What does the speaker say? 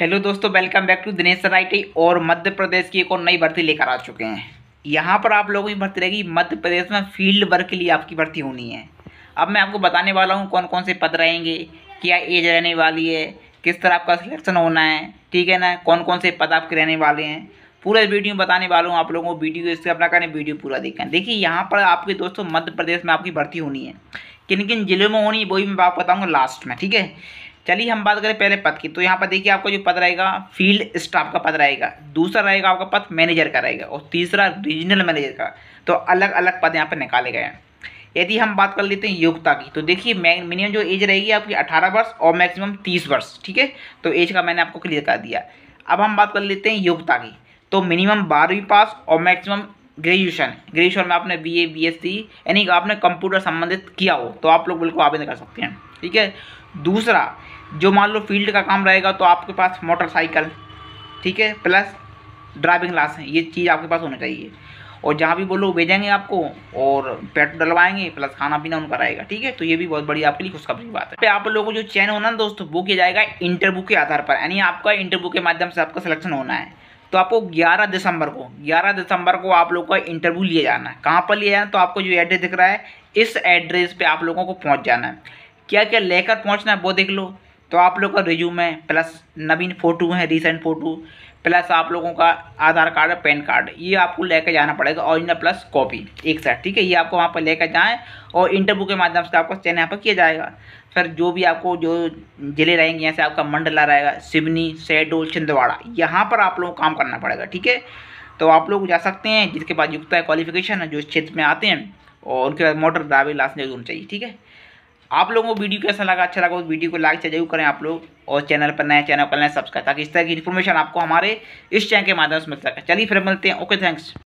hello दोस्तों welcome back to Dinesh सराइटी और मध्य प्रदेश की एक और नई भर्ती लेकर आ चुके हैं यहाँ पर आप लोगों की भर्ती रहेगी मध्य प्रदेश में फील्ड वर्क के लिए आपकी भर्ती होनी है अब मैं आपको बताने वाला हूँ कौन कौन से पद रहेंगे क्या एज रहने वाली है किस तरह आपका सिलेक्शन होना है ठीक है ना कौन कौन से पद आपके रहने वाले हैं पूरा वीडियो बताने वाला हूँ आप लोगों को वीडियो इससे अपना करें वीडियो पूरा देखें देखिए यहाँ पर आपके दोस्तों मध्य प्रदेश में आपकी भर्ती होनी है किन किन जिलों में होनी है वही मैं आपको बताऊँगा लास्ट में ठीक है चलिए हम बात करें पहले पद की तो यहाँ पर देखिए आपका जो पद रहेगा फील्ड स्टाफ का पद रहेगा दूसरा रहेगा आपका पद मैनेजर का रहेगा और तीसरा रीजनल मैनेजर का तो अलग अलग पद यहाँ पर निकाले गए हैं यदि हम बात कर लेते हैं योग्यता की तो देखिए मिनिमम जो एज रहेगी आपकी अठारह वर्ष और मैक्सिमम तीस वर्ष ठीक है तो एज का मैंने आपको क्लियर कर दिया अब हम बात कर लेते हैं योग्यता की तो मिनिमम बारहवीं पास और मैक्सिमम ग्रेजुएशन ग्रेजुएशन में आपने B A B S C यानी आपने कंप्यूटर संबंधित किया हो तो आप लोग बिल्कुल आवेदन कर सकते हैं ठीक है दूसरा जो मान लो फील्ड का काम रहेगा तो आपके पास मोटरसाइकिल ठीक है प्लस ड्राइविंग लाइसेंस ये चीज़ आपके पास होना चाहिए और जहाँ भी बोलो भेजेंगे आपको और पेट्रोल डलवाएंगे प्लस खाना पीना उनका रहेगा ठीक है तो ये भी बहुत बड़ी आपके लिए खुशखबरी बात है आप लोगों को जो चयन होना ना दोस्तों वो किया जाएगा इंटरव्यू के आधार पर यानी आपका इंटरव्यू के माध्यम से आपका सिलेक्शन होना है तो आपको 11 दिसंबर को 11 दिसंबर को आप लोगों का इंटरव्यू लिया जाना है कहाँ पर लिया जाना तो आपको जो एड्रेस दिख रहा है इस एड्रेस पर आप लोगों को पहुँच जाना है क्या क्या लेकर पहुँचना है वो देख लो तो आप लोग का रिज्यूम है प्लस नवीन फ़ोटो है रिसेंट फ़ोटो प्लस आप लोगों का आधार कार्ड और पैन कार्ड ये आपको लेकर जाना पड़ेगा ओरिजिनल प्लस कॉपी एक साथ ठीक है ये आपको वहाँ पर लेकर जाएँ और इंटरव्यू के माध्यम से आपका चयन यहाँ पर किया जाएगा फिर जो भी आपको जो ज़िले रहेंगे यहाँ से आपका मंडला रहेगा सिवनी शहडोल छिंदवाड़ा यहाँ पर आप लोगों को काम करना पड़ेगा ठीक है तो आप लोग जा सकते हैं जिसके पास युक्ता है क्वालिफिकेशन है जो इस क्षेत्र में आते हैं और उनके पास मोटर ड्राइविंग लाइसेंस जरूर चाहिए ठीक है आप लोगों को वीडियो कैसा लगा अच्छा लगा उस वीडियो को लाइक से जरूर करें आप लोग और चैनल पर नए चैनल पर नया सब्सक्राइब ताकि इस तरह की इन्फॉर्मेशन आपको हमारे इस चैनल के माध्यम से मिल सके चलिए फिर मिलते हैं ओके थैंक्स